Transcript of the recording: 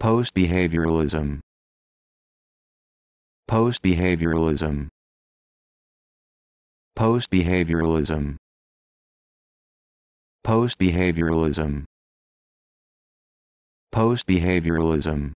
Post-behavioralism Post-behavioralism Post-behavioralism Post-behavioralism Post-behavioralism